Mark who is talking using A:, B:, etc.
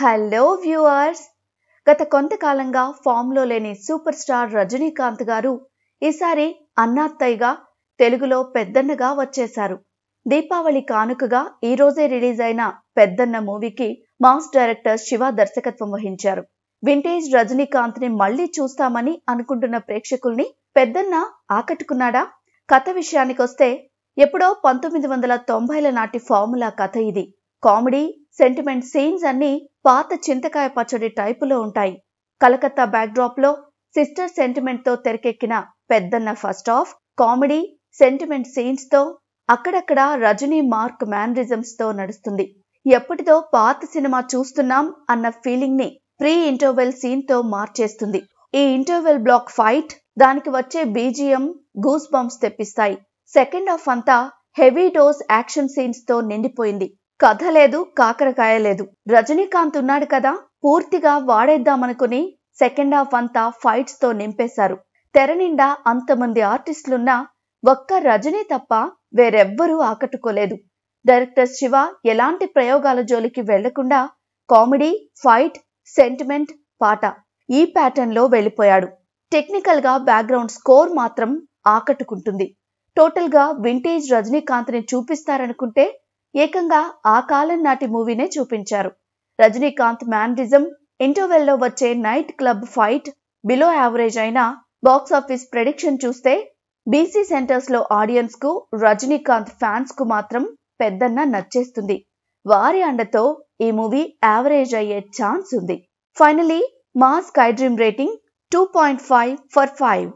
A: hello viewers గత కొంతకాలంగా ఫామ్లో లేని సూపర్ స్టార్ రజనీకాంత్ గారు ఈసారి అన్నాత్తయ్యగా తెలుగులో పెద్దన్నగా వచ్చేశారు దీపావళి కానుకగా ఈ రోజే రిలీజ్ అయిన పెద్దన్న మూవీకి మాస్ డైరెక్టర్ శివ దర్శకత్వం వహించారు వింటేజ్ రజనీకాంత్ ని మళ్లీ చూస్తామని అనుకుంటున్న ప్రేక్షకుల్ని పెద్దన్న ఆకట్టుకున్నాడా కథ విషయానికొస్తే ఎప్పుడో పంతొమ్మిది వందల తొంభైల నాటి ఫార్ములా కథ ఇది కామెడీ సెంటిమెంట్ సీన్స్ అన్ని పాత చింతకాయ పచ్చడి టైపులో ఉంటాయి కలకత్తా బ్యాక్డ్రాప్లో సిస్టర్ సెంటిమెంట్తో తెరకెక్కిన Peddanna first half comedy sentiment సీన్స్తో అక్కడక్కడ రజనీ మార్క్ మ్యానరిజమ్స్తో నడుస్తుంది ఎప్పటిదో పాత సినిమా చూస్తున్నాం అన్న ఫీలింగ్ని ప్రీ ఇంటర్వెల్ సీన్తో మార్చేస్తుంది ఈ ఇంటర్వెల్ బ్లాక్ ఫైట్ దానికి వచ్చే బీజిఎం గూస్ బంప్స్ తెప్పిస్తాయి సెకండ్ హాఫ్ అంతా హెవీ డోస్ యాక్షన్ సీన్స్ తో నిండిపోయింది కథ లేదు కాకరకాయ లేదు రజనీకాంత్ ఉన్నాడు కదా పూర్తిగా వాడేద్దామనుకుని సెకండ్ హాఫ్ అంతా ఫైట్స్ తో నింపేశారు తెర నిండా అంతమంది ఆర్టిస్టులున్నా ఒక్క రజనీ తప్ప వేరెవ్వరూ ఆకట్టుకోలేదు డైరెక్టర్ శివ ఎలాంటి ప్రయోగాల జోలికి వెళ్లకుండా కామెడీ ఫైట్ సెంటిమెంట్ పాట ఈ లో వెళ్ళిపోయాడు టెక్నికల్ గా బ్యాక్గ్రౌండ్ స్కోర్ మాత్రం ఆకట్టుకుంటుంది టోటల్ గా వింటేజ్ రజనీకాంత్ ని చూపిస్తారనుకుంటే ఏకంగా ఆ కాలం నాటి మూవీనే చూపించారు రజనీకాంత్ మ్యాన్డిజం ఇంటర్వెల్లో వచ్చే night club fight below average అయిన బాక్సాఫీస్ ప్రెడిక్షన్ చూస్తే బీసీ సెంటర్స్లో ఆడియన్స్కు రజనీకాంత్ ఫ్యాన్స్కు మాత్రం పెద్దన్న నచ్చేస్తుంది వారి అండతో ఈ మూవీ యావరేజ్ అయ్యే ఛాన్స్ ఉంది finally mass sky dream rating two point five for five